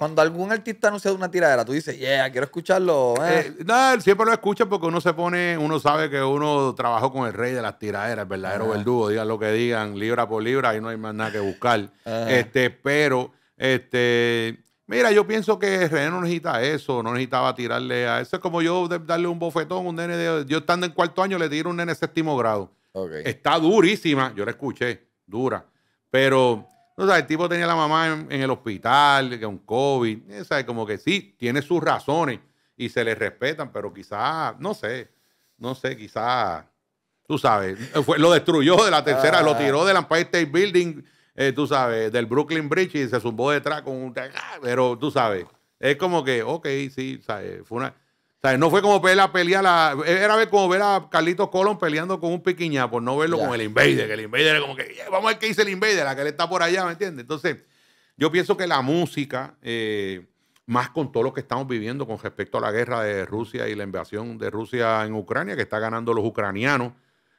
Cuando algún artista anuncia una tiradera, tú dices, yeah, quiero escucharlo. Eh. eh no, siempre lo escucha porque uno se pone, uno sabe que uno trabajó con el rey de las tiraderas, el verdadero verdugo, digan lo que digan, libra por libra, ahí no hay más nada que buscar. Este, pero, este, mira, yo pienso que René no necesita eso, no necesitaba tirarle a eso. Es como yo darle un bofetón, un nene de, yo estando en cuarto año le tiro un nene séptimo grado. Está durísima, yo la escuché, dura. Pero no sabes el tipo tenía la mamá en, el hospital, con COVID. como que sí, tiene sus razones y se le respetan, pero quizás, no sé, no sé, quizás, tú sabes, fue, lo destruyó de la tercera, lo ah. tiró del Empire State Building, eh, tú sabes, del Brooklyn Bridge y se zumbó detrás con un... Pero tú sabes, es como que, ok, sí, eh, fue una sea, no fue como ver la pelea, la, era como ver a Carlitos Colón peleando con un piquiñá, por no verlo con el Invader, que el Invader es como que, eh, vamos a ver qué dice el Invader, la que él está por allá, ¿me entiendes? Entonces, yo pienso que la música, eh, más con todo lo que estamos viviendo con respecto a la guerra de Rusia y la invasión de Rusia en Ucrania, que está ganando los ucranianos,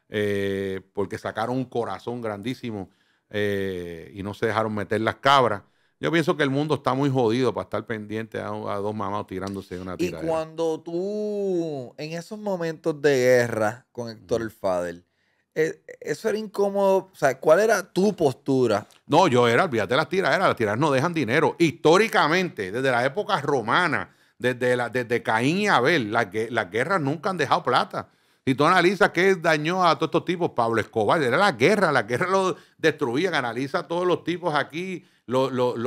eh, porque sacaron un corazón grandísimo y no se dejaron meter las cabras. Yo pienso que el mundo está muy jodido para estar pendiente a, dos mamados tirándose de una tirada. Y cuando tú, en esos momentos de guerra con Héctor el Fadel, eh, eso era incómodo. O sea, ¿cuál era tu postura? No, yo era, olvídate las tiraderas, las tiras no dejan dinero. Históricamente, desde la época romana, desde, desde Caín y Abel, las, las guerras nunca han dejado plata. Si tú analizas qué dañó a todos estos tipos, Pablo Escobar, era la guerra, la guerra lo destruía. Analiza todos los tipos aquí, los, los,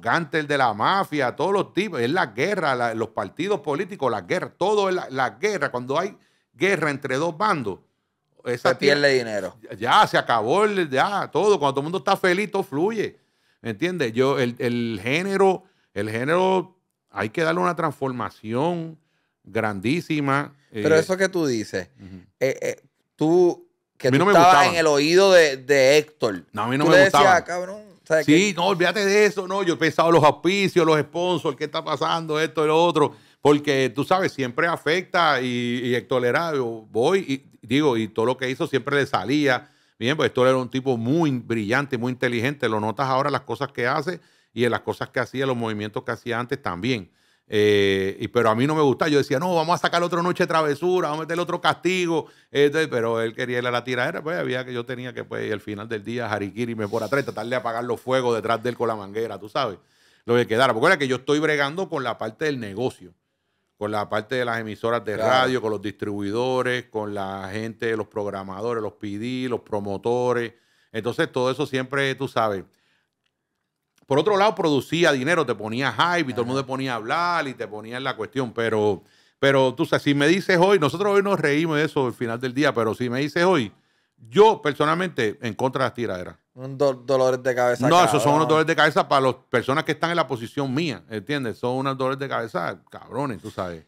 gantes de la mafia, todos los tipos. Es la guerra, los partidos políticos, la guerra, todo es la, guerra. Cuando hay guerra entre dos bandos, esa se pierde dinero. Ya, se acabó, ya, todo. Cuando todo el mundo está feliz, todo fluye. ¿Me entiendes? Yo, el, el género, el género, hay que darle una transformación grandísima. Pero eh, eso que tú dices, eh, eh, tú que estabas en el oído de, de, Héctor. No, a mí no me gustaba, cabrón. sí, no, olvídate de eso, no. Yo he pensado los auspicios, los sponsors, qué está pasando, esto y lo otro. Porque tú sabes, siempre afecta y, y Héctor era, yo voy y digo, y todo lo que hizo siempre le salía. Bien, pues Héctor era un tipo muy brillante, muy inteligente. Lo notas ahora las cosas que hace y en las cosas que hacía, los movimientos que hacía antes también. Eh, y, pero a mí no me gustaba. Yo decía, no, vamos a sacar otra noche travesura, vamos a meterle otro castigo. Este, pero él quería ir a la tiradera, pues había que yo tenía que, pues, al final del día, y me por atrás, tratar de apagar los fuegos detrás de él con la manguera, tú sabes, lo que quedara. Porque era que yo estoy bregando con la parte del negocio, con la parte de las emisoras de radio, con los distribuidores, con la gente, los programadores, los PD, los promotores. Entonces, todo eso siempre, tú sabes por otro lado, producía dinero, te ponía hype y todo el mundo te ponía a hablar y te ponía en la cuestión, pero, pero tú sabes, si me dices hoy, nosotros hoy nos reímos de eso al final del día, pero si me dices hoy, yo personalmente en contra de las tiraderas. Un dolores de cabeza. No, esos son unos dolores de cabeza para las personas que están en la posición mía, ¿entiendes? Son unos dolores de cabeza cabrones, tú sabes.